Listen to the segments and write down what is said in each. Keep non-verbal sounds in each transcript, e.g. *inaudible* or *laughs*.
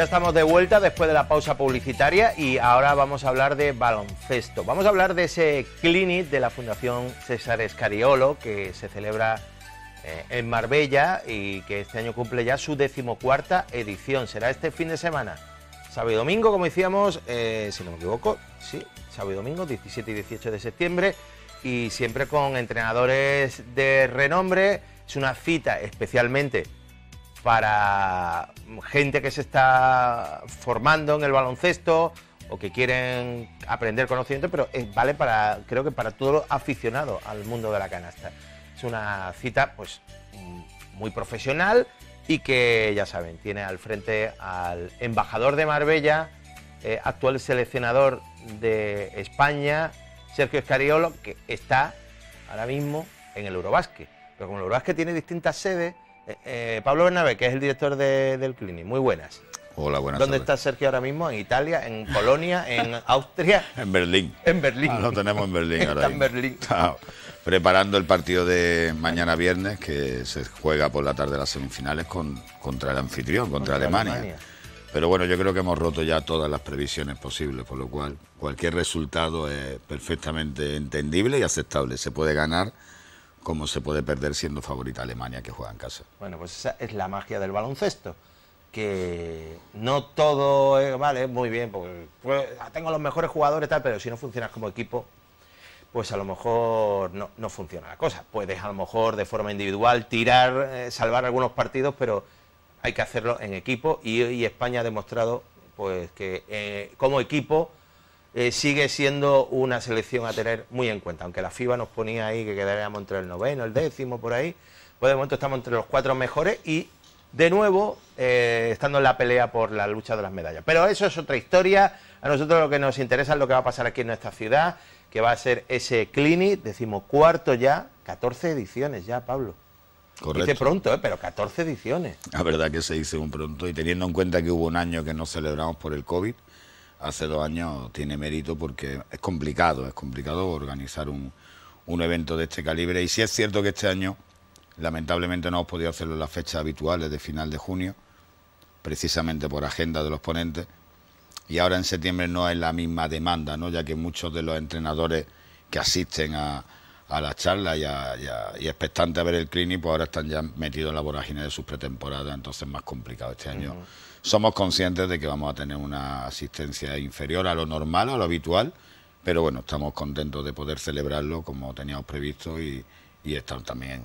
Ya estamos de vuelta después de la pausa publicitaria y ahora vamos a hablar de baloncesto. Vamos a hablar de ese clinic de la Fundación César Escariolo que se celebra eh, en Marbella y que este año cumple ya su decimocuarta edición. Será este fin de semana, sábado y domingo, como decíamos, eh, si no me equivoco, sí, sábado y domingo, 17 y 18 de septiembre y siempre con entrenadores de renombre. Es una cita especialmente para gente que se está formando en el baloncesto o que quieren aprender conocimiento, pero eh, vale para, creo que para todo aficionado al mundo de la canasta. Es una cita pues mm, muy profesional y que ya saben, tiene al frente al embajador de Marbella, eh, actual seleccionador de España, Sergio Escariolo, que está ahora mismo en el Eurobasket. Pero como el Eurobasket tiene distintas sedes, eh, eh, Pablo Bernabé, que es el director del Clinic, muy buenas. Hola, buenas ¿Dónde está Sergio ahora mismo? ¿En Italia? ¿En Polonia? ¿En Austria? *laughs* en Berlín. En Berlín. Ah, lo tenemos en Berlín ahora. está en Berlín. preparando el partido de mañana viernes, que se juega por la tarde de las semifinales contra el anfitrión, contra, Alemania. Pero bueno, yo creo que hemos roto ya todas las previsiones posibles, por lo cual cualquier resultado es perfectamente entendible y aceptable. Se puede ganar ¿Cómo se puede perder siendo favorita Alemania que juega en casa. Bueno, pues esa es la magia del baloncesto, que no todo es, vale, muy bien, porque pues, tengo los mejores jugadores tal, pero si no funcionas como equipo, pues a lo mejor no, funciona la cosa. Puedes a lo mejor de forma individual tirar, eh, salvar algunos partidos, pero hay que hacerlo en equipo y, España ha demostrado pues que eh, como equipo eh, sigue siendo una selección a tener muy en cuenta. Aunque la FIBA nos ponía ahí que quedaríamos entre el noveno, el décimo, por ahí, pues de momento estamos entre los cuatro mejores y de nuevo eh, estando en la pelea por la lucha de las medallas. Pero eso es otra historia. A nosotros lo que nos interesa es lo que va a pasar aquí en nuestra ciudad, que va a ser ese decimos cuarto ya, 14 ediciones ya, Pablo. Correcto. Dice pronto, eh, pero 14 ediciones. La verdad que se dice un pronto, y teniendo en cuenta que hubo un año que no celebramos por el COVID, hace dos años tiene mérito porque es complicado, es complicado organizar un, evento de este calibre. Y si es cierto que este año, lamentablemente, no hemos podido hacerlo en las fechas habituales de final de junio, precisamente por agenda de los ponentes. Y ahora en septiembre no es la misma demanda, ¿no? ya que muchos de los entrenadores que asisten a, a la charla y, a, y, expectantes a ver el clínico... Pues ahora están ya metidos en la vorágine de sus pretemporadas, entonces es más complicado este año somos conscientes de que vamos a tener una asistencia inferior a lo normal, a lo habitual, pero bueno, estamos contentos de poder celebrarlo como teníamos previsto y, y estar también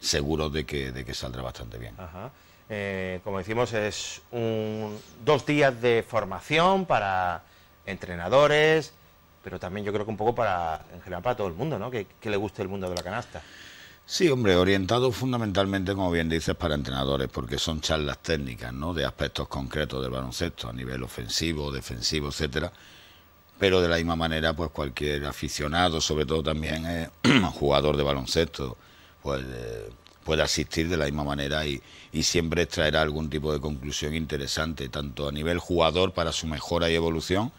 seguros de que, saldrá bastante bien. Eh, como decimos, es dos días de formación para entrenadores, pero también yo creo que un poco para, en general, para todo el mundo, ¿no? que le guste el mundo de la canasta. Sí, hombre, orientado fundamentalmente, como bien dices, para entrenadores, porque son charlas técnicas, ¿no? De aspectos concretos del baloncesto, a nivel ofensivo, defensivo, etcétera. Pero de la misma manera, pues cualquier aficionado, sobre todo también eh, *clears throat* jugador de baloncesto, pues eh, puede asistir de la misma manera y, y siempre extraerá algún tipo de conclusión interesante, tanto a nivel jugador para su mejora y evolución,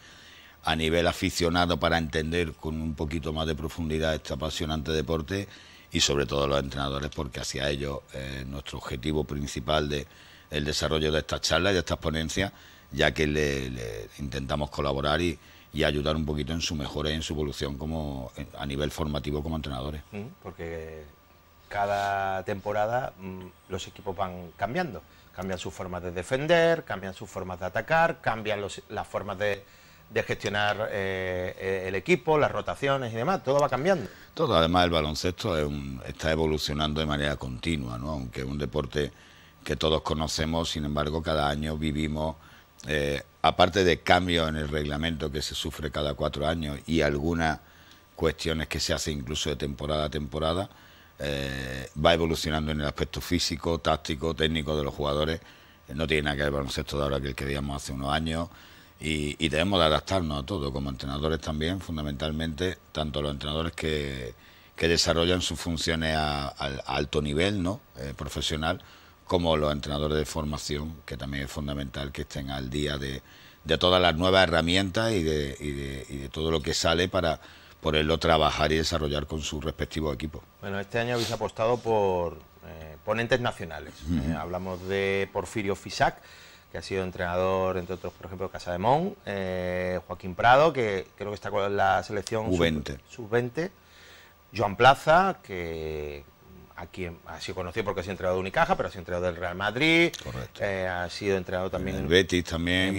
a nivel aficionado para entender con un poquito más de profundidad este apasionante deporte y sobre todo los entrenadores, porque hacia ellos eh, nuestro objetivo principal de el desarrollo de estas charlas y de estas ponencias, ya que le, intentamos colaborar y, y, ayudar un poquito en su mejora y en su evolución como eh, a nivel formativo como entrenadores. Mm, porque cada temporada mm, los equipos van cambiando, cambian sus formas de defender, cambian sus formas de atacar, cambian las formas de de gestionar eh, eh, el equipo, las rotaciones y demás, todo va cambiando. Todo, además el baloncesto está evolucionando de manera continua, ¿no? aunque es un deporte que todos conocemos, sin embargo cada año vivimos, eh, aparte de cambios en el reglamento que se sufre cada cuatro años y algunas cuestiones que se hacen incluso de temporada a temporada, va evolucionando en el aspecto físico, táctico, técnico de los jugadores, no tiene nada que ver el baloncesto de ahora que el que veíamos hace unos años y, debemos de adaptarnos a todo, como entrenadores también, fundamentalmente, tanto los entrenadores que, que desarrollan sus funciones a, alto nivel ¿no? Eh, profesional, como los entrenadores de formación, que también es fundamental que estén al día de, de todas las nuevas herramientas y de, y, de, todo lo que sale para poderlo trabajar y desarrollar con sus respectivos equipos. Bueno, este año habéis apostado por eh, ponentes nacionales. Eh, hablamos de Porfirio Fisac que ha sido entrenador, entre otros, por ejemplo, Casa de eh, Joaquín Prado, que creo que está con la selección sub-20, sub Joan Plaza, que aquí ha sido conocido porque ha sido entrenador de Unicaja, pero ha sido entrenador del Real Madrid, eh, ha sido entrenador también... En el Betis también,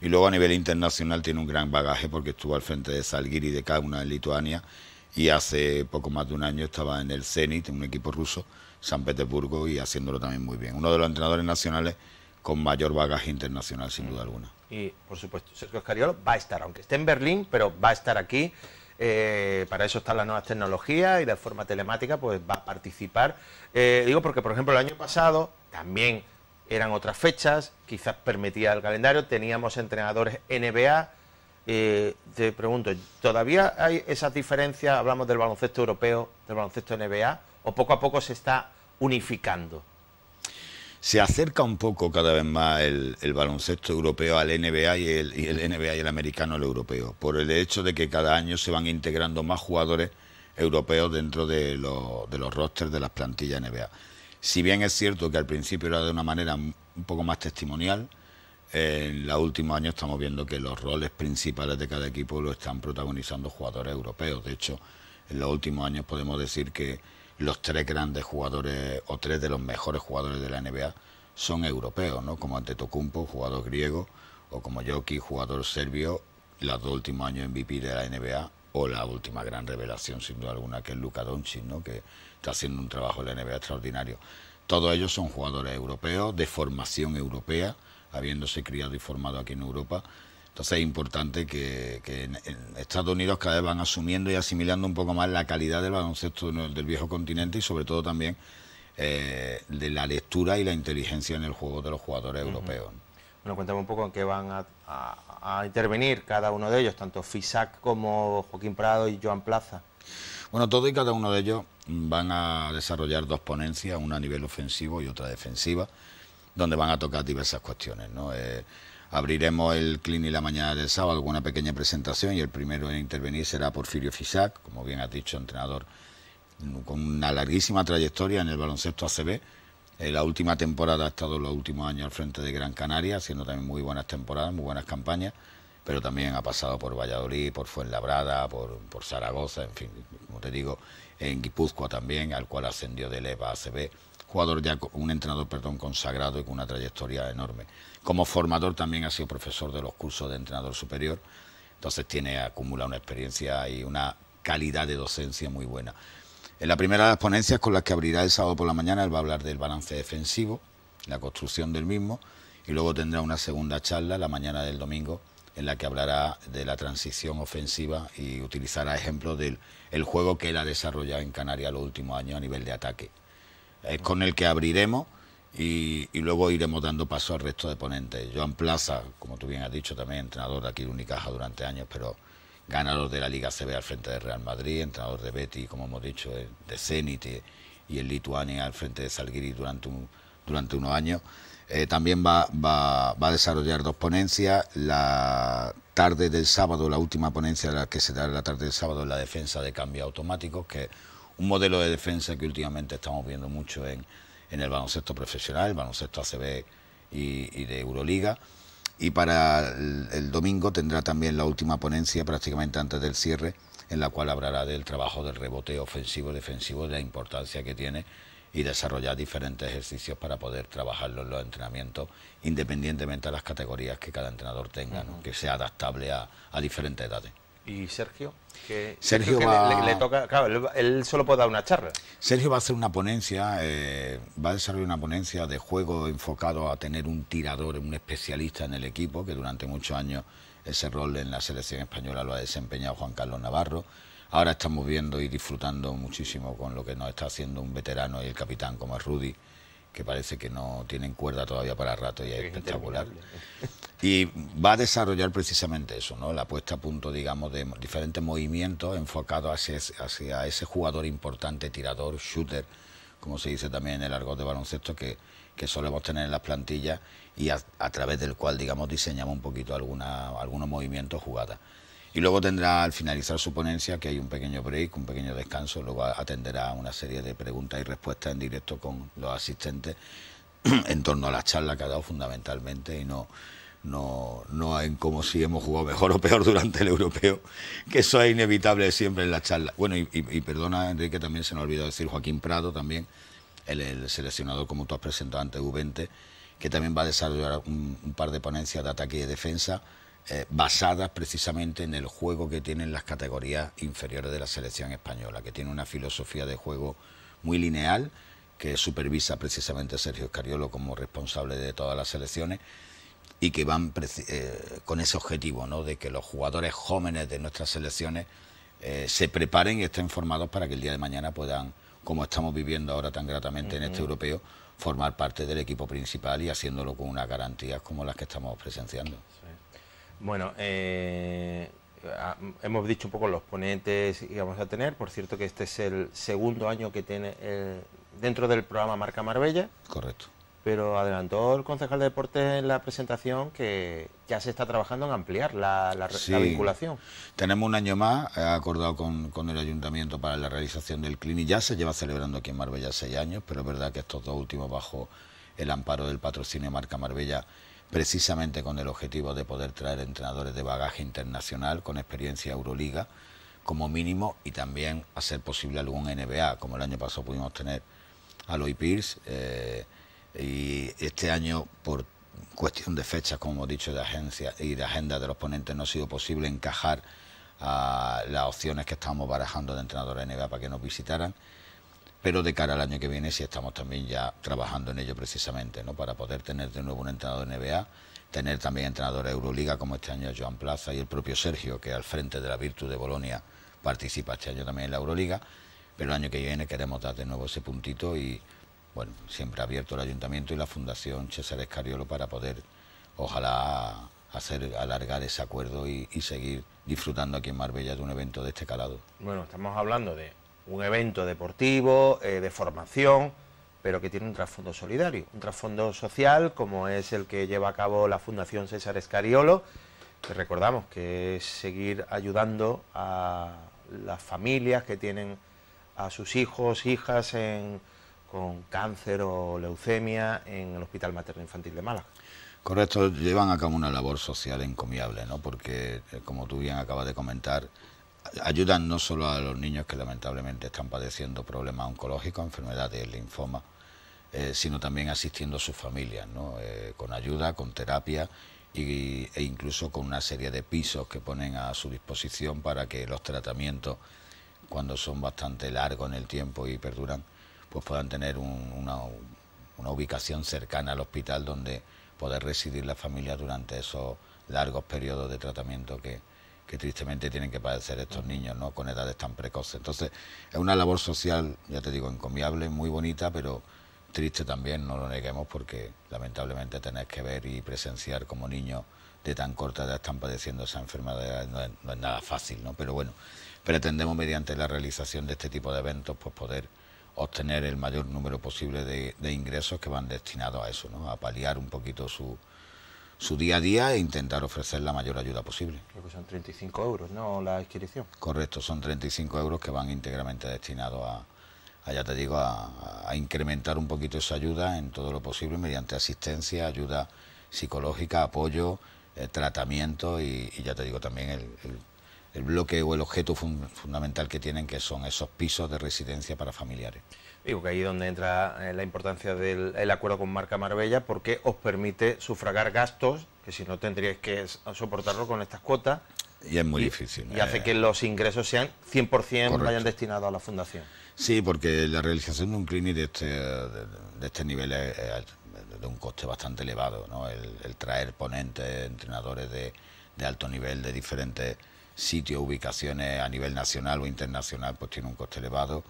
y, luego a nivel internacional tiene un gran bagaje porque estuvo al frente de Salguiri de Kauna en Lituania y hace poco más de un año estaba en el Zenit, un equipo ruso, San Petersburgo, y haciéndolo también muy bien. Uno de los entrenadores nacionales con mayor bagaje internacional, sin duda alguna. Y, por supuesto, Sergio Escariolo va a estar, aunque esté en Berlín, pero va a estar aquí. Eh, para eso están las nuevas tecnologías y de forma telemática pues va a participar. Eh, digo porque, por ejemplo, el año pasado también eran otras fechas, quizás permitía el calendario, teníamos entrenadores NBA. Eh, te pregunto, ¿todavía hay esas diferencias? Hablamos del baloncesto europeo, del baloncesto NBA, o poco a poco se está unificando se acerca un poco cada vez más el, baloncesto europeo al NBA y el, NBA y el americano al europeo, por el hecho de que cada año se van integrando más jugadores europeos dentro de, los, de los rosters de las plantillas NBA. Si bien es cierto que al principio era de una manera un poco más testimonial, en los últimos años estamos viendo que los roles principales de cada equipo lo están protagonizando jugadores europeos. De hecho, en los últimos años podemos decir que los tres grandes jugadores o tres de los mejores jugadores de la NBA son europeos, ¿no? Como Antetokounmpo, jugador griego, o como Jokic, jugador serbio, el dos últimos años MVP de la NBA, o la última gran revelación, sin duda alguna, que es Luca Doncic, ¿no? Que está haciendo un trabajo en la NBA extraordinario. Todos ellos son jugadores europeos, de formación europea, habiéndose criado y formado aquí en Europa, entonces es importante que, en, Estados Unidos cada vez van asumiendo y asimilando un poco más la calidad del baloncesto del viejo continente y sobre todo también eh, de la lectura y la inteligencia en el juego de los jugadores europeos. Bueno, cuéntame un poco en qué van a, intervenir cada uno de ellos, tanto Fisac como Joaquín Prado y Joan Plaza. Bueno, todo y cada uno de ellos van a desarrollar dos ponencias, una a nivel ofensivo y otra defensiva, donde van a tocar diversas cuestiones. ¿no? Eh, Abriremos el Clini la mañana del sábado con una pequeña presentación y el primero en intervenir será Porfirio Fisac, como bien has dicho, entrenador mm, con una larguísima trayectoria en el baloncesto ACB. En la última temporada ha estado los últimos años al frente de Gran Canaria, haciendo también muy buenas temporadas, muy buenas campañas, pero también ha pasado por Valladolid, por Fuenlabrada, por, por Zaragoza, en fin, como te digo, en Guipúzcoa también, al cual ascendió de leva ACB un entrenador, perdón, consagrado y con una trayectoria enorme. Como formador también ha sido profesor de los cursos de entrenador superior, entonces tiene acumula una experiencia y una calidad de docencia muy buena. En la primera de las ponencias con las que abrirá el sábado por la mañana, él va a hablar del balance defensivo, la construcción del mismo, y luego tendrá una segunda charla la mañana del domingo en la que hablará de la transición ofensiva y utilizará ejemplos del el juego que él ha desarrollado en Canarias los últimos años a nivel de ataque es con el que abriremos y, luego iremos dando paso al resto de ponentes. Joan Plaza, como tú bien has dicho, también entrenador de aquí de Unicaja durante años, pero ganador de la Liga CB al frente de Real Madrid, entrenador de Betty, como hemos dicho, eh, de, Zenit y, el Lituania al frente de Salguiri durante, un, durante unos años. Eh, también va, a desarrollar dos ponencias. La tarde del sábado, la última ponencia la que se da la tarde del sábado es la defensa de cambios automáticos, que un modelo de defensa que últimamente estamos viendo mucho en, el baloncesto profesional, el baloncesto ACB y, de Euroliga. Y para el, domingo tendrá también la última ponencia prácticamente antes del cierre, en la cual hablará del trabajo del rebote ofensivo y defensivo, de la importancia que tiene y desarrollar diferentes ejercicios para poder trabajarlo en los entrenamientos, independientemente de las categorías que cada entrenador tenga, que sea adaptable a, a diferentes edades. ¿Y Sergio? Sergio va... le, toca, claro, él, solo puede dar una charla. Sergio va a hacer una ponencia, eh, va a desarrollar una ponencia de juego enfocado a tener un tirador, un especialista en el equipo, que durante muchos años ese rol en la selección española lo ha desempeñado Juan Carlos Navarro. Ahora estamos viendo y disfrutando muchísimo con lo que nos está haciendo un veterano y el capitán como es Rudy, que parece que no tienen cuerda todavía para rato y es espectacular. Y va a desarrollar precisamente eso, ¿no? La puesta a punto, digamos, de diferentes movimientos enfocados hacia, ese jugador importante, tirador, shooter, como se dice también en el argot de baloncesto, que, solemos tener en las plantillas y a, través del cual, digamos, diseñamos un poquito alguna, algunos movimientos, jugadas. Y luego tendrá, al finalizar su ponencia, que hay un pequeño break, un pequeño descanso, luego atenderá una serie de preguntas y respuestas en directo con los asistentes *clears throat* en torno a la charla que ha dado fundamentalmente y no no, en cómo si hemos jugado mejor o peor durante el europeo, que eso es inevitable siempre en la charla. Bueno, y, perdona, Enrique, también se me olvidado decir Joaquín Prado, también, el, seleccionador, como tú has presentado ante U20, que también va a desarrollar un, par de ponencias de ataque y defensa. Eh, basadas precisamente en el juego que tienen las categorías inferiores de la selección española, que tiene una filosofía de juego muy lineal, que supervisa precisamente Sergio Escariolo como responsable de todas las selecciones y que van eh, con ese objetivo, ¿no? de que los jugadores jóvenes de nuestras selecciones eh, se preparen y estén formados para que el día de mañana puedan, como estamos viviendo ahora tan gratamente en este europeo, formar parte del equipo principal y haciéndolo con unas garantías como las que estamos presenciando. Bueno, eh, ah, hemos dicho un poco los ponentes que vamos a tener, por cierto que este es el segundo año que tiene dentro del programa Marca Marbella. Correcto pero adelantó el concejal de deportes en la presentación que ya se está trabajando en ampliar la, vinculación. Tenemos un año más eh, acordado con, el ayuntamiento para la realización del clinic. Ya se lleva celebrando aquí en Marbella seis años, pero es verdad que estos dos últimos bajo el amparo del patrocinio Marca Marbella precisamente con el objetivo de poder traer entrenadores de bagaje internacional con experiencia Euroliga como mínimo y también hacer posible algún NBA, como el año pasado pudimos tener a Loy Pierce. Eh, y este año por cuestión de fechas, como hemos dicho, de agencia y de agenda de los ponentes no ha sido posible encajar a las opciones que estamos barajando de entrenadores NBA para que nos visitaran, pero de cara al año que viene sí estamos también ya trabajando en ello precisamente, ¿no? para poder tener de nuevo un entrenador NBA, tener también entrenador de Euroliga como este año Joan Plaza y el propio Sergio, que al frente de la Virtus de Bolonia participa este año también en la Euroliga, pero el año que viene queremos dar de nuevo ese puntito y bueno, siempre abierto el ayuntamiento y la Fundación César Escariolo para poder, ojalá, hacer alargar ese acuerdo y, seguir disfrutando aquí en Marbella de un evento de este calado. Bueno, estamos hablando de un evento deportivo, eh, de formación, pero que tiene un trasfondo solidario, un trasfondo social como es el que lleva a cabo la Fundación César Escariolo, que recordamos que es seguir ayudando a las familias que tienen a sus hijos, hijas en con cáncer o leucemia en el Hospital Materno Infantil de Málaga. Correcto, llevan a cabo una labor social encomiable, ¿no? porque eh, como tú bien acabas de comentar, ayudan no solo a los niños que lamentablemente están padeciendo problemas oncológicos, enfermedades, linfoma, eh, sino también asistiendo a sus familias, ¿no? Eh, con ayuda, con terapia y, e incluso con una serie de pisos que ponen a su disposición para que los tratamientos, cuando son bastante largos en el tiempo y perduran, pues puedan tener una, ubicación cercana al hospital donde poder residir la familia durante esos largos periodos de tratamiento que, que tristemente tienen que padecer estos niños, ¿no? Con edades tan precoces. Entonces, es una labor social, ya te digo, encomiable, muy bonita, pero triste también, no lo neguemos, porque lamentablemente tener que ver y presenciar como niños de tan corta edad están padeciendo esa enfermedad, no es, no es nada fácil, ¿no? Pero bueno, pretendemos mediante la realización de este tipo de eventos, pues poder obtener el mayor número posible de, ingresos que van destinados a eso, ¿no? a paliar un poquito su, día a día e intentar ofrecer la mayor ayuda posible. Creo que son 35 euros, ¿no? La adquisición. Correcto, son 35 euros que van íntegramente destinados a, ya te digo, a, incrementar un poquito esa ayuda en todo lo posible mediante asistencia, ayuda psicológica, apoyo, eh, tratamiento y, ya te digo también el el bloque o el objeto fundamental que tienen, que son esos pisos de residencia para familiares. Digo que ahí es donde entra eh, la importancia del acuerdo con Marca Marbella, porque os permite sufragar gastos que si no tendríais que soportarlo con estas cuotas. Y es muy difícil. Y hace eh. que los ingresos sean 100% correcto. vayan destinados a la fundación. Sí, porque la realización de un clinic de este, de, este nivel es, de un coste bastante elevado. ¿no? El, el traer ponentes, entrenadores de, de alto nivel de diferentes sitios, ubicaciones a nivel nacional o internacional, pues tiene un coste elevado.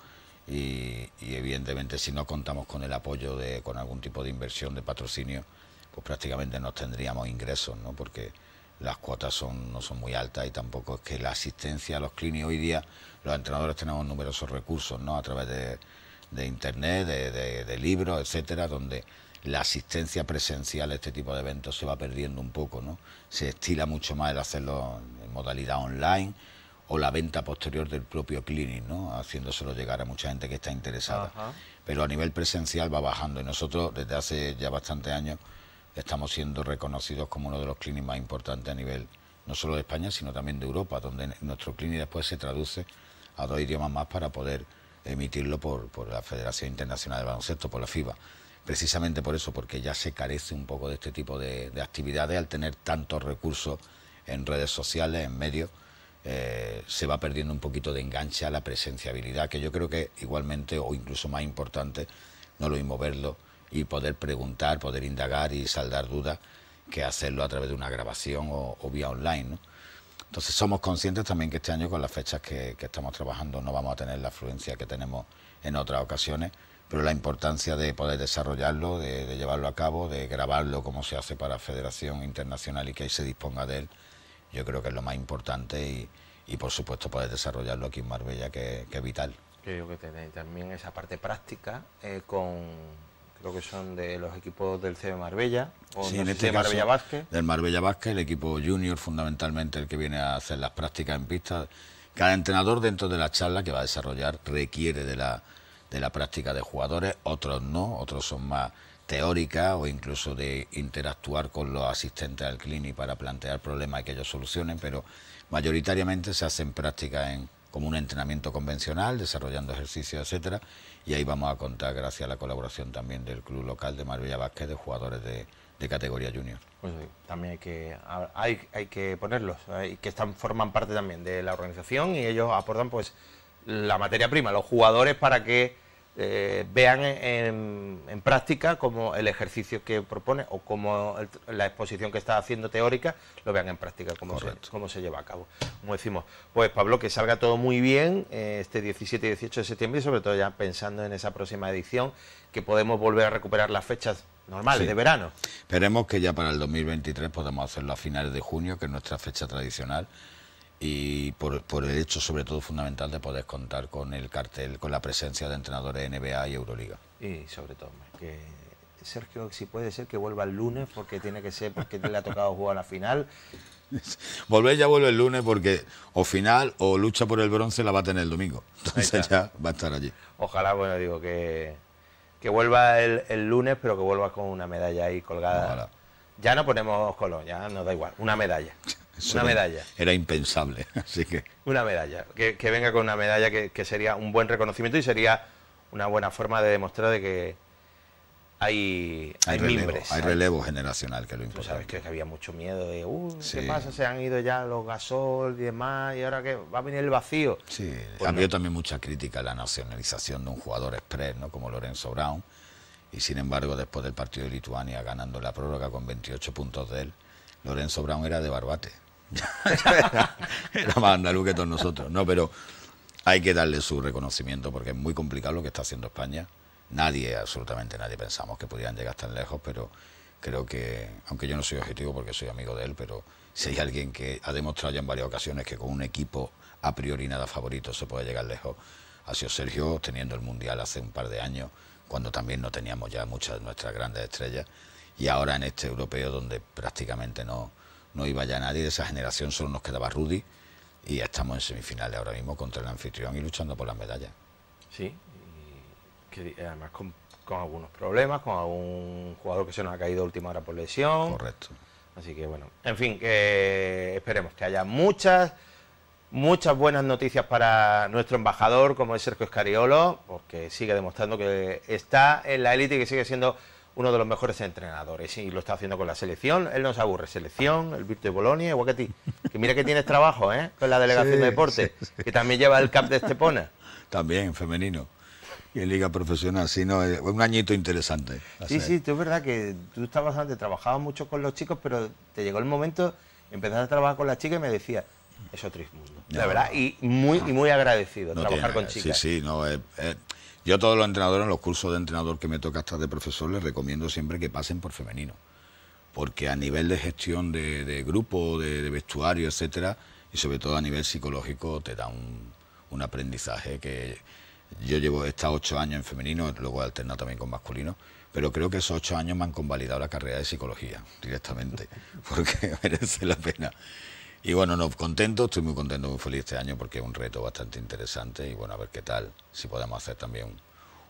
Y, evidentemente si no contamos con el apoyo de con algún tipo de inversión de patrocinio pues prácticamente no tendríamos ingresos no porque las cuotas son no son muy altas y tampoco es que la asistencia a los clínicos hoy día los entrenadores tenemos numerosos recursos no a través de, internet de libros etcétera donde la asistencia presencial a este tipo de eventos se va perdiendo un poco, ¿no? Se estila mucho más el hacerlo en modalidad online o la venta posterior del propio clinic, ¿no? haciéndoselo llegar a mucha gente que está interesada. Pero a nivel presencial va bajando y nosotros desde hace ya bastantes años estamos siendo reconocidos como uno de los clinics más importantes a nivel no solo de España, sino también de Europa, donde nuestro clinic después se traduce a dos idiomas más para poder emitirlo por, por la Federación Internacional de Baloncesto, por la FIBA precisamente por eso, porque ya se carece un poco de este tipo de, actividades al tener tantos recursos en redes sociales, en medios. Eh, se va perdiendo un poquito de enganche a la presenciabilidad, que yo creo que igualmente o incluso más importante, no lo mismo verlo y poder preguntar, poder indagar y saldar dudas que hacerlo a través de una grabación o, vía online. Entonces somos conscientes también que este año con las fechas que estamos trabajando no vamos a tener la afluencia que tenemos en otras ocasiones pero la importancia de poder desarrollarlo, de, llevarlo a cabo, de grabarlo como se hace para Federación Internacional y que ahí se disponga de él, yo creo que es lo más importante y, y por supuesto poder desarrollarlo aquí en Marbella, que, que es vital. creo que tenéis también esa parte práctica eh, con, creo que son de los equipos del CB Marbella, o sí, en este Marbella Vázquez. Del Marbella Vázquez, el equipo junior fundamentalmente, el que viene a hacer las prácticas en pista. Cada entrenador dentro de la charla que va a desarrollar requiere de la de la práctica de jugadores, otros no, otros son más teóricas... o incluso de interactuar con los asistentes al clinic para plantear problemas y que ellos solucionen, pero mayoritariamente se hacen prácticas en, como un entrenamiento convencional, desarrollando ejercicios, etcétera, y ahí vamos a contar gracias a la colaboración también del club local de Marbella Vázquez de jugadores de, de categoría junior. Pues sí, también hay que, hay, hay que ponerlos, que están, forman parte también de la organización y ellos aportan pues la materia prima, los jugadores para que eh, vean en, práctica como el ejercicio que propone o como la exposición que está haciendo teórica lo vean en práctica, cómo se, cómo se, lleva a cabo. Como decimos, pues Pablo, que salga todo muy bien eh, este 17 y 18 de septiembre y sobre todo ya pensando en esa próxima edición, que podemos volver a recuperar las fechas normales de verano. Esperemos que ya para el 2023 podamos hacerlo a finales de junio, que es nuestra fecha tradicional y por, el hecho sobre todo fundamental de poder contar con el cartel, con la presencia de entrenadores NBA y Euroliga. Y sobre todo, que Sergio, si puede ser que vuelva el lunes porque tiene que ser, porque le ha tocado jugar a la final. *laughs* Volver ya vuelve el lunes porque o final o lucha por el bronce la va a tener el domingo. Entonces ya va a estar allí. Ojalá, bueno, digo que, que vuelva el, lunes, pero que vuelva con una medalla ahí colgada. Ya no ponemos colón, ya nos da igual, una medalla. *laughs* Una medalla. Era impensable, *laughs* así que... Una medalla, que, venga con una medalla que, sería un buen reconocimiento y sería una buena forma de demostrar de que hay, hay, hay relevo, Hay relevo generacional, que lo importante. Tú sabes que, había mucho miedo de, uh, ¿qué pasa? Se han ido ya los gasol y demás, y ahora que va a venir el vacío. Sí, ha pues habido también mucha crítica a la nacionalización de un jugador express, ¿no? Como Lorenzo Brown, y sin embargo, después del partido de Lituania, ganando la prórroga con 28 puntos de él, Lorenzo Brown era de Barbate. *laughs* Era más andaluz que todos nosotros. No, pero hay que darle su reconocimiento porque es muy complicado lo que está haciendo España. Nadie, absolutamente nadie, pensamos que pudieran llegar tan lejos, pero creo que, aunque yo no soy objetivo porque soy amigo de él, pero si hay alguien que ha demostrado ya en varias ocasiones que con un equipo a priori nada favorito se puede llegar lejos, ha sido Sergio teniendo el Mundial hace un par de años, cuando también no teníamos ya muchas de nuestras grandes estrellas, y ahora en este europeo donde prácticamente no, no iba ya nadie de esa generación, solo nos quedaba Rudy y ya estamos en semifinales ahora mismo contra el anfitrión y luchando por las medallas. Sí, eh, además con, algunos problemas, con algún jugador que se nos ha caído última hora por lesión. Correcto. Así que bueno, en fin, esperemos que haya muchas, muchas buenas noticias para nuestro embajador, como es Sergio Escariolo, porque sigue demostrando que está en la élite y que sigue siendo uno de los mejores entrenadores y lo está haciendo con la selección. Él nos aburre. Selección, el Virtus de Bolonia, igual que ti. Que mira que tienes trabajo, ¿eh? Con la delegación de deporte, que también lleva el CAP de Estepona. También, femenino. Y en liga profesional, sí, no, eh, un añito interesante. Sí, sí, tú es verdad que tú estabas antes, trabajabas mucho con los chicos, pero te llegó el momento, empezaste a trabajar con las chicas y me decía, es otro la verdad, y muy, y muy agradecido trabajar con chicas. Sí, sí, no, es... Eh, eh, yo a todos los entrenadores, en los cursos de entrenador que me toca estar de profesor, les recomiendo siempre que pasen por femenino. Porque a nivel de gestión de, grupo, de, vestuario, etcétera, y sobre todo a nivel psicológico, te da un, aprendizaje que yo llevo, hasta ocho años en femenino, luego he alternado también con masculino, pero creo que esos ocho años me han convalidado la carrera de psicología directamente, *laughs* porque merece la pena. Y bueno, no, contento, estoy muy contento, muy feliz este año porque es un reto bastante interesante y bueno, a ver qué tal, si podemos hacer también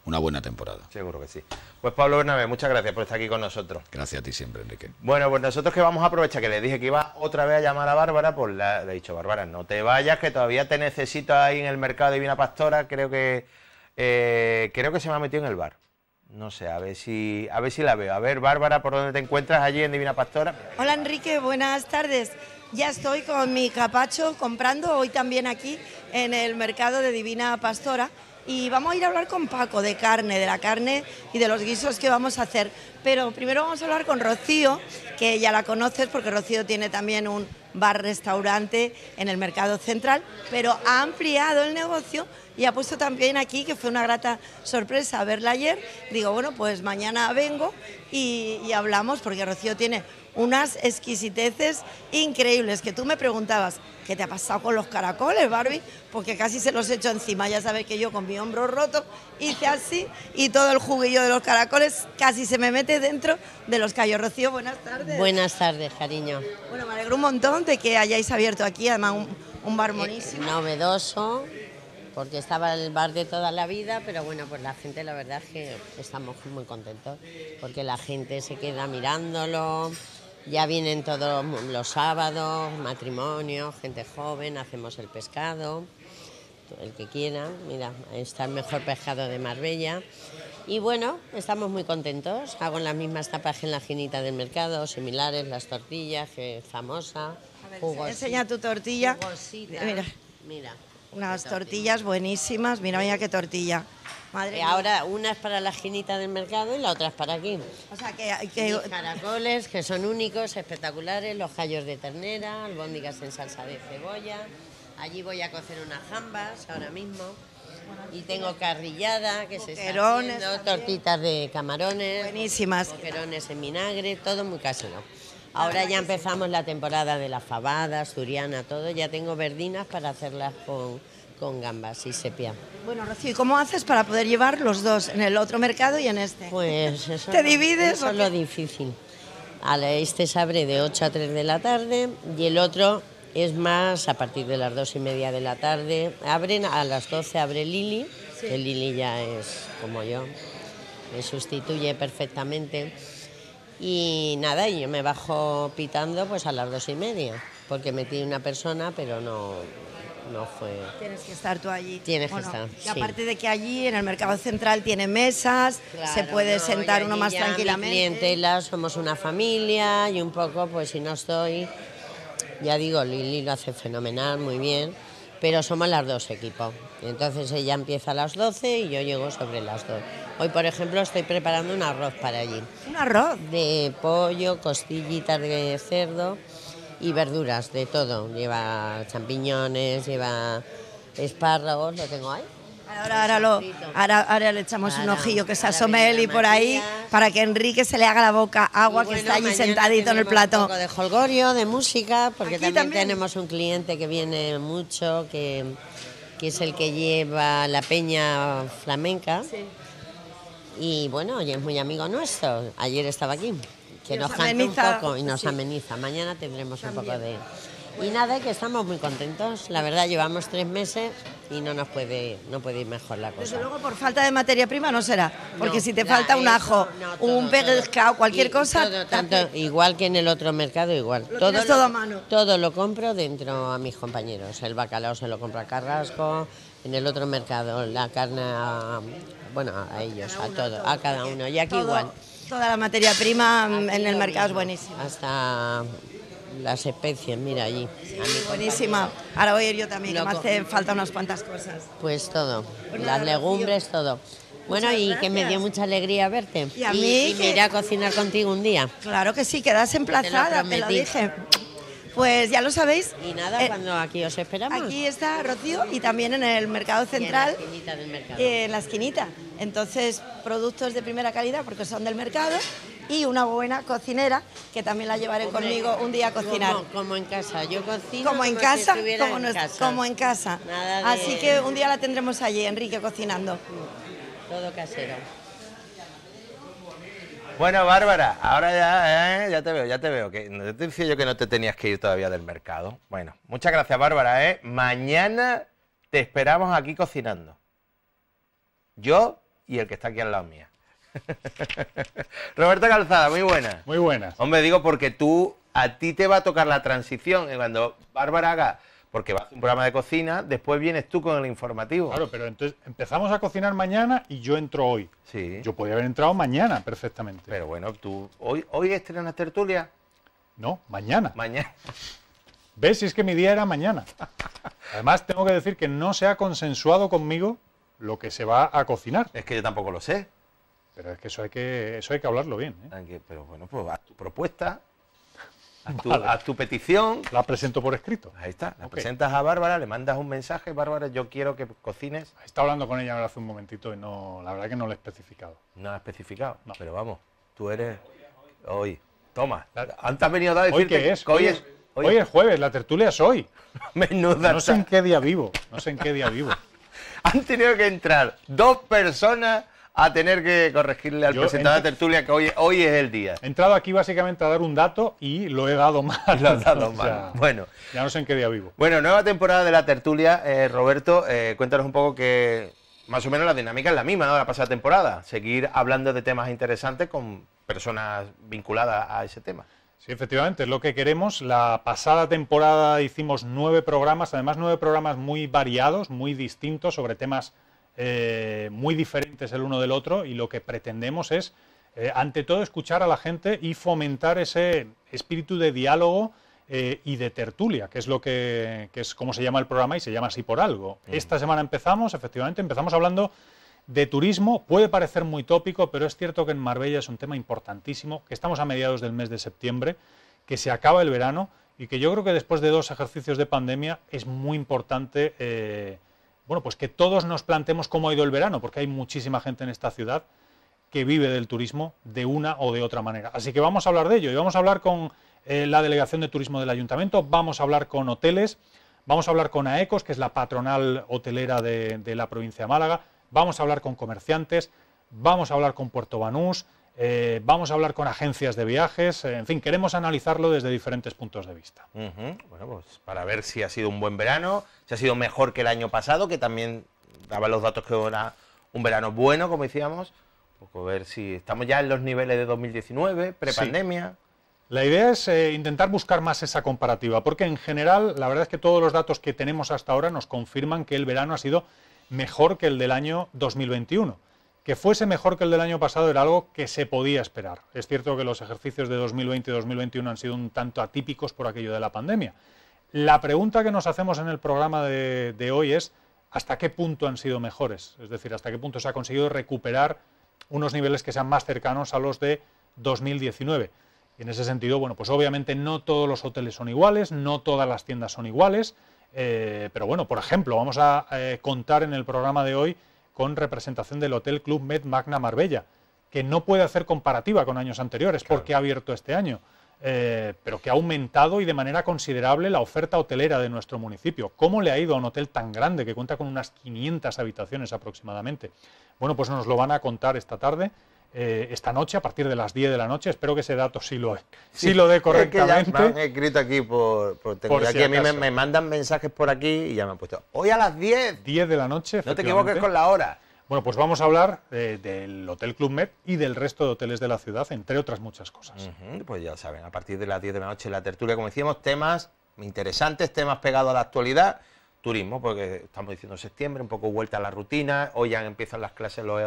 una buena temporada. Seguro que sí. Pues Pablo Bernabé, muchas gracias por estar aquí con nosotros. Gracias a ti siempre, Enrique. Bueno, pues nosotros que vamos a aprovechar, que le dije que iba otra vez a llamar a Bárbara, pues le he dicho, Bárbara, no te vayas, que todavía te necesito ahí en el mercado de Divina Pastora, creo que, eh, creo que se me ha metido en el bar. No sé, a ver si a ver si la veo. A ver, Bárbara, ¿por dónde te encuentras allí en Divina Pastora? Hola Enrique, buenas tardes. Ya estoy con mi capacho comprando hoy también aquí en el mercado de Divina Pastora y vamos a ir a hablar con Paco de carne, de la carne y de los guisos que vamos a hacer. Pero primero vamos a hablar con Rocío, que ya la conoces porque Rocío tiene también un bar-restaurante en el mercado central, pero ha ampliado el negocio y ha puesto también aquí, que fue una grata sorpresa verla ayer. Digo, bueno, pues mañana vengo y, hablamos porque Rocío tiene unas exquisiteces increíbles. Que tú me preguntabas, ¿qué te ha pasado con los caracoles, Barbie? Porque casi se los echo encima. Ya sabes que yo con mi hombro roto hice así y todo el juguillo de los caracoles casi se me mete dentro de los callos. Rocío, buenas tardes. Buenas tardes, cariño. Bueno, me alegro un montón de que hayáis abierto aquí, además un, bar buenísimo. Eh, novedoso, porque estaba el bar de toda la vida, pero bueno, pues la gente, la verdad es que estamos muy contentos, porque la gente se queda mirándolo ya vienen todos los sábados, matrimonio, gente joven, hacemos el pescado, el que quiera. Mira, está el mejor pescado de Marbella. Y bueno, estamos muy contentos. Hago las mismas tapas que en la ginita del mercado, similares, las tortillas, que famosa. A ver, enseña tu tortilla. mira. Unas tortillas buenísimas, mira, mira qué tortilla. Madre ahora una es para la ginita del mercado y la otra es para aquí. O sea, que, caracoles que son únicos, espectaculares, los callos de ternera, albóndigas en salsa de cebolla. Allí voy a cocer unas jambas ahora mismo. Y tengo carrillada, que se está tortitas de camarones, buenísimas, boquerones en vinagre, todo muy casero. Ahora ya empezamos la temporada de las fabadas, suriana, todo. Ya tengo verdinas para hacerlas con, gambas y sepia. Bueno, Rocío, ¿y cómo haces para poder llevar los dos en el otro mercado y en este? Pues *laughs* eso. ¿Te divides? es lo difícil. este se abre de 8 a 3 de la tarde y el otro es más a partir de las 2 y media de la tarde. Abren a las 12 abre Lili, El Lili ya es como yo, me sustituye perfectamente. Y nada, yo me bajo pitando pues a las dos y media, porque metí una persona, pero no, no fue. Tienes que estar tú allí. Tienes que estar. Y aparte de que allí en el mercado central tiene mesas, se puede sentar uno más tranquilamente. Mi clientela, somos una familia y un poco, pues si no estoy, ya digo, Lili lo hace fenomenal, muy bien, pero somos las dos equipos entonces ella empieza a las 12 y yo llego sobre las dos. Hoy, por ejemplo, estoy preparando un arroz para allí. ¿Un arroz? De pollo, costillitas de cerdo y verduras, de todo. Lleva champiñones, lleva espárragos, lo tengo ahí. Ahora, ahora, lo, ahora, le echamos un ojillo que se asome él y por ahí para que Enrique se le haga la boca agua que está allí sentadito en el plato. Un poco de jolgorio, de música, porque también, tenemos un cliente que viene mucho, que que es el que lleva la peña flamenca. Y bueno, y es muy amigo nuestro. Ayer estaba aquí, que nos, ameniza, un poco y nos ameniza. Mañana tendremos un poco de... Y nada, que estamos muy contentos. La verdad, llevamos tres meses y no nos puede, no puede ir mejor la cosa. Desde luego por falta de materia prima no será, porque si te falta un ajo, un cualquier cosa... igual que en el otro mercado, igual. todo, todo, lo, a mano. todo lo compro dentro a mis compañeros. El bacalao se lo compra a Carrasco, en el otro mercado la carne, a, bueno, a ellos, a, todos, a cada uno. Y aquí igual. Toda la materia prima en el mercado es buenísima. Hasta las especies, mira allí. buenísima. Ahora voy a ir yo también, me hace falta unas cuantas cosas. Pues todo, pues las legumbres, todo. Bueno, y que me dio mucha alegría verte. Y a mí. iré a cocinar contigo un día. Claro que sí, quedas emplazada, me te lo dije. Pues ya lo sabéis. Y nada, eh, cuando aquí os esperamos. Aquí está Rocío y también en el mercado central. en la esquinita del mercado. Eh, en la esquinita. Entonces, productos de primera calidad porque son del mercado y una buena cocinera que también la llevaré conmigo un día a cocinar. Como, en casa, yo cocino como en, casa, como en casa, Así que un día la tendremos allí, Enrique, cocinando. Todo casero. Bueno, Bárbara, ahora ya, eh, ya te veo, ya te veo. Que te decía yo que no te tenías que ir todavía del mercado. Bueno, muchas gracias, Bárbara. ¿eh? Mañana te esperamos aquí cocinando. Yo y el que está aquí al lado mía. *laughs* Roberto Calzada, muy buena. Muy buena. Hombre, digo porque tú, a ti te va a tocar la transición. Y eh, cuando Bárbara haga porque vas a un programa de cocina, después vienes tú con el informativo. Claro, pero entonces empezamos a cocinar mañana y yo entro hoy. Sí. Yo podría haber entrado mañana perfectamente. Pero bueno, tú, ¿hoy, hoy estrenas tertulia? No, mañana. Mañana. *laughs* ¿Ves? Si es que mi día era mañana. Además, tengo que decir que no se ha consensuado conmigo lo que se va a cocinar. Es que yo tampoco lo sé. Pero es que eso hay que, eso hay que hablarlo bien. ¿eh? Pero bueno, pues a tu propuesta a tu, petición. La presento por escrito. Ahí está, la presentas a Bárbara, le mandas un mensaje, Bárbara, yo quiero que cocines. Está hablando con ella ahora hace un momentito y no, la verdad que no lo he especificado. No ha especificado, pero vamos, tú eres hoy. Toma, antes has venido a decirte ¿Hoy qué es? hoy es hoy es jueves, la tertulia es hoy. *laughs* Menuda. No sé en qué día vivo, no sé en qué día vivo. *laughs* Han tenido que entrar dos personas a tener que corregirle al presentador de tertulia que hoy, hoy es el día. He entrado aquí básicamente a dar un dato y lo he dado mal. *laughs* Lo he dado *laughs* mal. bueno. Ya no sé en qué día vivo. Bueno, nueva temporada de la tertulia. Eh, Roberto, eh, cuéntanos un poco que más o menos la dinámica es la misma de la pasada temporada. Seguir hablando de temas interesantes con personas vinculadas a ese tema. Sí, efectivamente, es lo que queremos. La pasada temporada hicimos nueve programas, además nueve programas muy variados, muy distintos sobre temas eh, muy diferentes el uno del otro y lo que pretendemos es, eh, ante todo, escuchar a la gente y fomentar ese espíritu de diálogo eh, y de tertulia, que es lo que, es como se llama el programa y se llama así por algo. Mm. Esta semana empezamos, efectivamente, empezamos hablando de turismo. Puede parecer muy tópico, pero es cierto que en Marbella es un tema importantísimo, que estamos a mediados del mes de septiembre, que se acaba el verano y que yo creo que después de dos ejercicios de pandemia es muy importante bueno, pues que todos nos planteemos cómo ha ido el verano, porque hay muchísima gente en esta ciudad que vive del turismo de una o de otra manera. Así que vamos a hablar de ello y vamos a hablar con eh, la Delegación de Turismo del Ayuntamiento, vamos a hablar con hoteles, vamos a hablar con AECOS, que es la patronal hotelera de, de la provincia de Málaga, vamos a hablar con comerciantes, vamos a hablar con Puerto Banús, eh, vamos a hablar con agencias de viajes, eh, en fin, queremos analizarlo desde diferentes puntos de vista. Bueno, pues para ver si ha sido un buen verano, si ha sido mejor que el año pasado, que también daba los datos que era un verano bueno, como decíamos, un pues, ver si estamos ya en los niveles de 2019, prepandemia. La idea es eh, intentar buscar más esa comparativa, porque en general la verdad es que todos los datos que tenemos hasta ahora nos confirman que el verano ha sido mejor que el del año 2021. Que fuese mejor que el del año pasado era algo que se podía esperar. Es cierto que los ejercicios de 2020 y 2021 han sido un tanto atípicos por aquello de la pandemia. La pregunta que nos hacemos en el programa de, hoy es hasta qué punto han sido mejores, es decir, hasta qué punto se ha conseguido recuperar unos niveles que sean más cercanos a los de 2019. Y en ese sentido, bueno, pues obviamente no todos los hoteles son iguales, no todas las tiendas son iguales, eh, pero bueno, por ejemplo, vamos a eh, contar en el programa de hoy con representación del Hotel Club Med Magna Marbella, que no puede hacer comparativa con años anteriores porque ha abierto este año, eh, pero que ha aumentado y de manera considerable la oferta hotelera de nuestro municipio. ¿Cómo le ha ido a un hotel tan grande que cuenta con unas 500 habitaciones aproximadamente? Bueno, pues nos lo van a contar esta tarde eh, esta noche, a partir de las 10 de la noche. Espero que ese dato sí lo, lo dé correctamente. ya me han escrito aquí por, por, a mí me, mandan mensajes por aquí y ya me han puesto, hoy a las 10. 10 de la noche. No te equivoques con la hora. Bueno, pues vamos a hablar eh, del Hotel Club Med y del resto de hoteles de la ciudad, entre otras muchas cosas. pues ya saben, a partir de las 10 de la noche la tertulia, como decíamos, temas interesantes, temas pegados a la actualidad, turismo, porque estamos diciendo septiembre, un poco vuelta a la rutina, hoy ya empiezan las clases los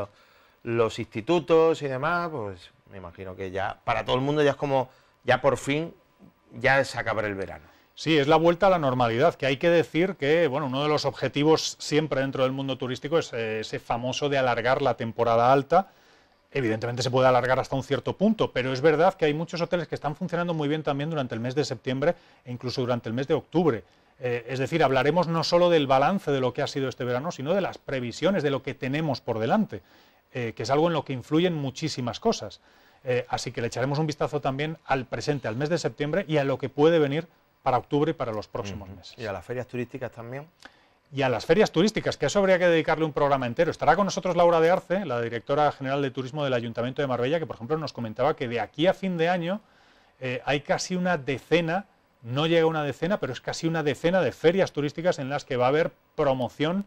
los institutos y demás, pues me imagino que ya para todo el mundo ya es como, ya por fin, ya se acabará el verano. Sí, es la vuelta a la normalidad, que hay que decir que bueno, uno de los objetivos siempre dentro del mundo turístico es eh, ese famoso de alargar la temporada alta. Evidentemente se puede alargar hasta un cierto punto, pero es verdad que hay muchos hoteles que están funcionando muy bien también durante el mes de septiembre e incluso durante el mes de octubre. Eh, es decir, hablaremos no solo del balance de lo que ha sido este verano, sino de las previsiones, de lo que tenemos por delante. Eh, que es algo en lo que influyen muchísimas cosas. Eh, así que le echaremos un vistazo también al presente, al mes de septiembre y a lo que puede venir para octubre y para los próximos meses. ¿Y a las ferias turísticas también? Y a las ferias turísticas, que a eso habría que dedicarle un programa entero. Estará con nosotros Laura de Arce, la directora general de turismo del Ayuntamiento de Marbella, que por ejemplo nos comentaba que de aquí a fin de año eh, hay casi una decena, no llega una decena, pero es casi una decena de ferias turísticas en las que va a haber promoción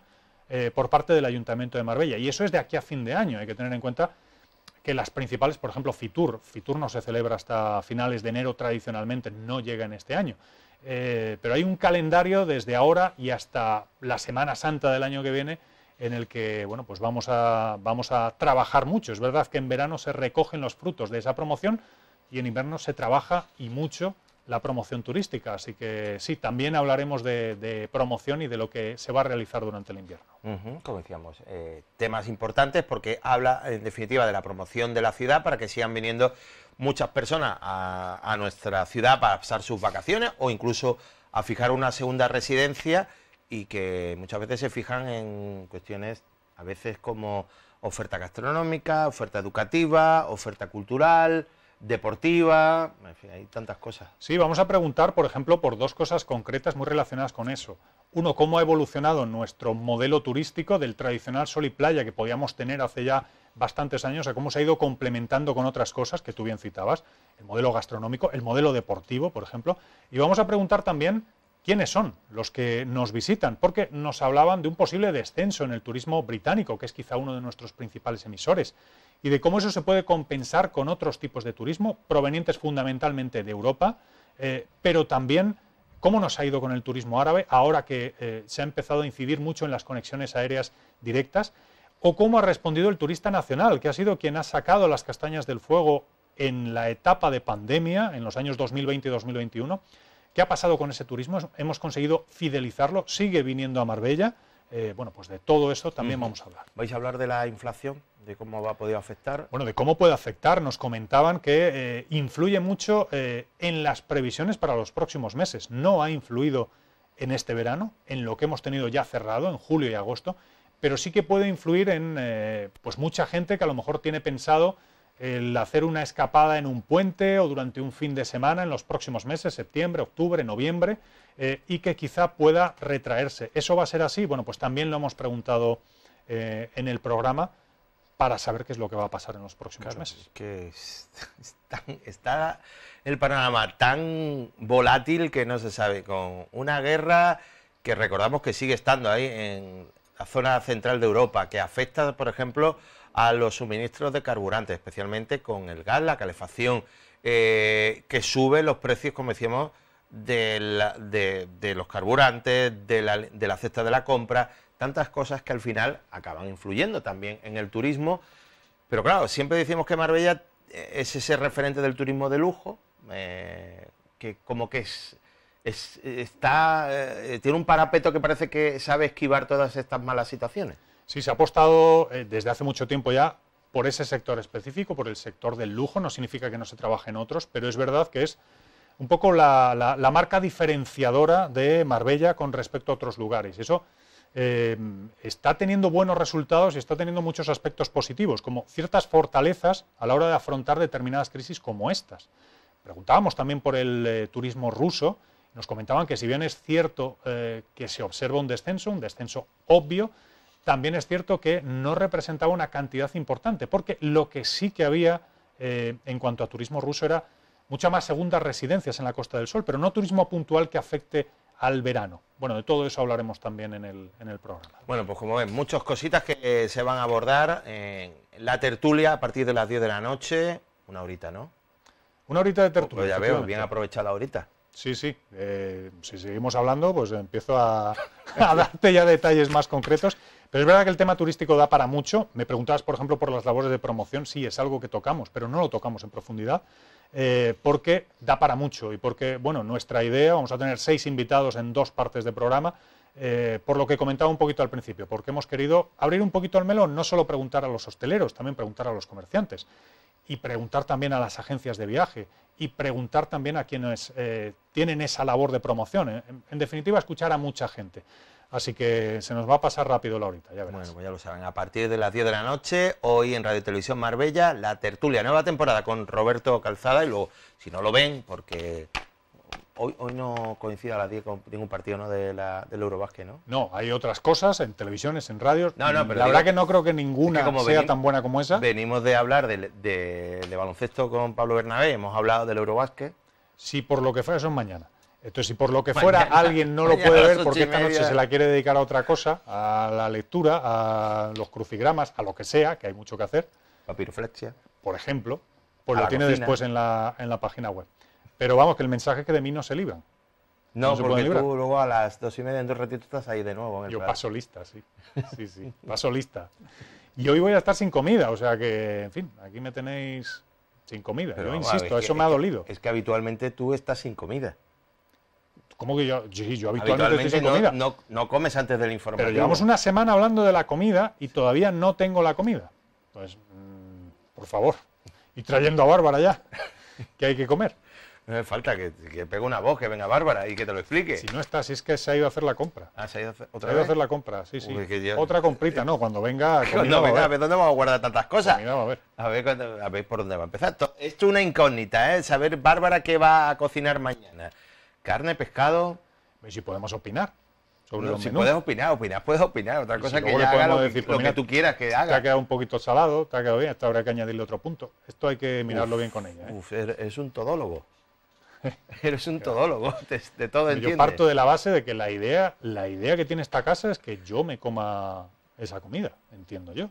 eh, por parte del Ayuntamiento de Marbella. Y eso es de aquí a fin de año. Hay que tener en cuenta que las principales, por ejemplo, FITUR, FITUR no se celebra hasta finales de enero tradicionalmente, no llega en este año. Eh, pero hay un calendario desde ahora y hasta la Semana Santa del año que viene en el que bueno, pues vamos, a, vamos a trabajar mucho. Es verdad que en verano se recogen los frutos de esa promoción y en invierno se trabaja y mucho la promoción turística. Así que sí, también hablaremos de, promoción y de lo que se va a realizar durante el invierno. como decíamos, eh, temas importantes porque habla en definitiva de la promoción de la ciudad para que sigan viniendo muchas personas a, a nuestra ciudad para pasar sus vacaciones o incluso a fijar una segunda residencia y que muchas veces se fijan en cuestiones a veces como oferta gastronómica, oferta educativa, oferta cultural, deportiva, en fin, hay tantas cosas. Sí, vamos a preguntar, por ejemplo, por dos cosas concretas muy relacionadas con eso. Uno, cómo ha evolucionado nuestro modelo turístico del tradicional sol y playa que podíamos tener hace ya bastantes años, a cómo se ha ido complementando con otras cosas que tú bien citabas, el modelo gastronómico, el modelo deportivo, por ejemplo. Y vamos a preguntar también quiénes son los que nos visitan, porque nos hablaban de un posible descenso en el turismo británico, que es quizá uno de nuestros principales emisores, y de cómo eso se puede compensar con otros tipos de turismo provenientes fundamentalmente de Europa, eh, pero también cómo nos ha ido con el turismo árabe ahora que eh, se ha empezado a incidir mucho en las conexiones aéreas directas, o cómo ha respondido el turista nacional, que ha sido quien ha sacado las castañas del fuego en la etapa de pandemia, en los años 2020 y 2021 ¿Qué ha pasado con ese turismo? Hemos conseguido fidelizarlo, sigue viniendo a Marbella. Eh, bueno, pues de todo eso también vamos a hablar. ¿Vais a hablar de la inflación? ¿De cómo va a poder afectar? Bueno, de cómo puede afectar. Nos comentaban que eh, influye mucho eh, en las previsiones para los próximos meses. No ha influido en este verano, en lo que hemos tenido ya cerrado, en julio y agosto, pero sí que puede influir en pues mucha gente que a lo mejor tiene pensado el hacer una escapada en un puente o durante un fin de semana en los próximos meses, septiembre, octubre, noviembre, eh, y que quizá pueda retraerse. ¿Eso va a ser así? Bueno, pues también lo hemos preguntado eh, en el programa para saber qué es lo que va a pasar en los próximos meses. que está el panorama tan volátil que no se sabe, con una guerra que recordamos que sigue estando ahí en la zona central de Europa, que afecta, por ejemplo, a los suministros de carburantes, especialmente con el gas, la calefacción, eh, que sube los precios, como decíamos, de, los carburantes, de la, cesta de la compra, tantas cosas que al final acaban influyendo también en el turismo. Pero claro, siempre decimos que Marbella eh, es ese referente del turismo de lujo, eh, que como que es, está, tiene un parapeto que parece que sabe esquivar todas estas malas situaciones. Sí, se ha apostado eh, desde hace mucho tiempo ya por ese sector específico, por el sector del lujo. No significa que no se trabaje en otros, pero es verdad que es un poco la, marca diferenciadora de Marbella con respecto a otros lugares. Eso eh, está teniendo buenos resultados y está teniendo muchos aspectos positivos, como ciertas fortalezas a la hora de afrontar determinadas crisis como estas. Preguntábamos también por el eh, turismo ruso. Nos comentaban que si bien es cierto que se observa un descenso, un descenso obvio, también es cierto que no representaba una cantidad importante, porque lo que sí que había eh, en cuanto a turismo ruso era muchas más segundas residencias en la Costa del Sol, pero no turismo puntual que afecte al verano. Bueno, de todo eso hablaremos también en el, programa. Bueno, pues como ven, muchas cositas que eh, se van a abordar en la tertulia a partir de las 10 de la noche, una horita, ¿no? Una horita de tertulia. Pues ya veo, bien aprovechada ahorita. Sí, sí. Eh, si seguimos hablando, pues empiezo a *laughs* darte ya detalles más concretos pero es verdad que el tema turístico da para mucho. Me preguntabas, por ejemplo, por las labores de promoción. Sí, es algo que tocamos, pero no lo tocamos en profundidad. Eh, porque da para mucho y porque, bueno, nuestra idea, vamos a tener seis invitados en dos partes de programa, eh, por lo que comentaba un poquito al principio, porque hemos querido abrir un poquito el melón, no solo preguntar a los hosteleros, también preguntar a los comerciantes y preguntar también a las agencias de viaje y preguntar también a quienes eh, tienen esa labor de promoción. en definitiva, escuchar a mucha gente. Así que se nos va a pasar rápido la horita, ya verás. Bueno, pues ya lo saben, a partir de las 10 de la noche, hoy en Radio Televisión Marbella, la tertulia, nueva temporada con Roberto Calzada, y luego, si no lo ven, porque Hoy, hoy, no coincide a las 10 con ningún partido ¿no? del Eurobasket, ¿no? No, hay otras cosas en televisiones, en radios. No, no, la verdad que no creo que ninguna sea tan buena como esa. Venimos de hablar de, baloncesto con Pablo Bernabé, hemos hablado del Eurobasket. Si, por lo que fuera, eso es mañana. Entonces, si por lo que fuera alguien no lo puede ver porque esta noche se la quiere dedicar a otra cosa, a la lectura, a los crucigramas, a lo que sea, que hay mucho que hacer. Papiroflexia. Por ejemplo, pues lo tiene después en la, en la página web. Pero vamos, que el mensaje es que de mí no se libran. No, porque tú luego a las dos y media, en dos ratitos, estás ahí de nuevo. Yo paso lista, sí. Sí, sí, paso lista. Y hoy voy a estar sin comida, o sea que, en fin, aquí me tenéis sin comida. Yo insisto, eso me ha dolido. Es que habitualmente tú estás sin comida. ¿Cómo que yo? yo habitualmente, no, No, comes antes del informe Pero llevamos una semana hablando de la comida y todavía no tengo la comida. Entonces, pues, mm, por favor, y trayendo a Bárbara ya, que hay que comer. No falta que, pegue una voz, que venga Bárbara y que te lo explique. Si no está, si es que se ha ido a hacer la compra. Ah, se ha ido a hacer, otra a hacer la compra, sí, sí. Otra comprita, no, cuando venga. *laughs* a ver. ¿dónde vamos a guardar tantas cosas? A ver. a ver por dónde va a empezar. Esto es una incógnita, ¿eh? Saber Bárbara qué va a cocinar mañana carne, pescado. Si podemos opinar. Sobre no, si puedes opinar, opinar, puedes opinar. Otra cosa que ya haga lo, que pues tú quieras que haga. Te ha quedado un poquito salado, te ha quedado bien, hasta habrá que añadirle otro punto. Esto hay que mirarlo bien con ella. ¿eh? Uf, es un todólogo. Eres un todólogo, *laughs* de todo entiendes. Yo parto de la base de que la idea, la idea que tiene esta casa es que yo me coma esa comida, entiendo yo.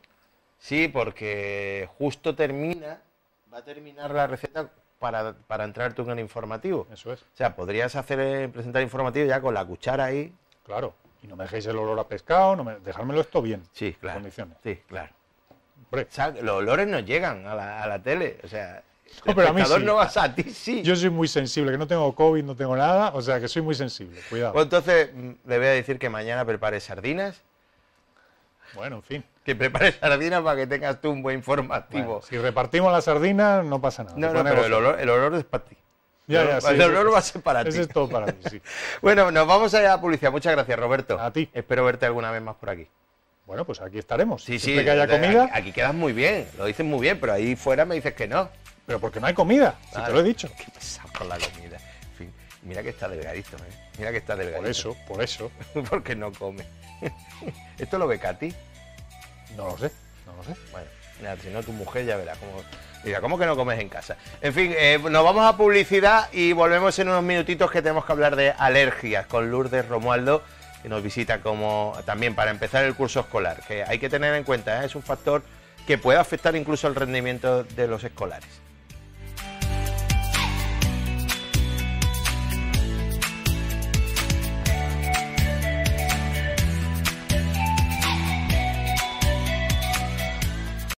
Sí, porque justo termina, va a terminar la receta para, para entrar tú en el informativo. Eso es. O sea, podrías hacer eh, presentar informativo ya con la cuchara ahí. Claro, y no me dejéis el olor a pescado, no dejármelo esto bien. Sí, claro. Sí, claro. los olores no llegan a la, tele, o sea... No, pero no vas a ti, sí. Yo soy muy sensible, que no tengo COVID, no tengo nada, o sea que soy muy sensible, cuidado. Pues entonces mm, le voy a decir que mañana prepare sardinas. Bueno, en fin que prepare sardinas para que tengas tú un buen informativo. si repartimos las sardinas no pasa nada. No, pero el olor, es para ti. el olor va a ser para ti. Eso es todo para mí, sí. *laughs* bueno, nos vamos allá a la publicidad. Muchas gracias, Roberto. A ti. Espero verte alguna vez más por aquí. Bueno, pues aquí estaremos. Sí, Siempre sí. que haya comida. Aquí, quedas muy bien, lo dices muy bien, pero ahí fuera me dices que no. Pero porque no hay comida, si te lo he dicho. *laughs* Qué pasa con la comida. En fin, mira que está delgadito, ¿eh? Mira que está delgadito. Por eso, por eso. *laughs* porque no come. Esto lo ve Katy. No lo sé, no lo sé. Bueno, si no, tu mujer ya verá cómo. ¿cómo que no comes en casa? En fin, eh, nos vamos a publicidad y volvemos en unos minutitos que tenemos que hablar de alergias con Lourdes Romualdo, que nos visita como también para empezar el curso escolar, que hay que tener en cuenta, ¿eh? es un factor que puede afectar incluso el rendimiento de los escolares.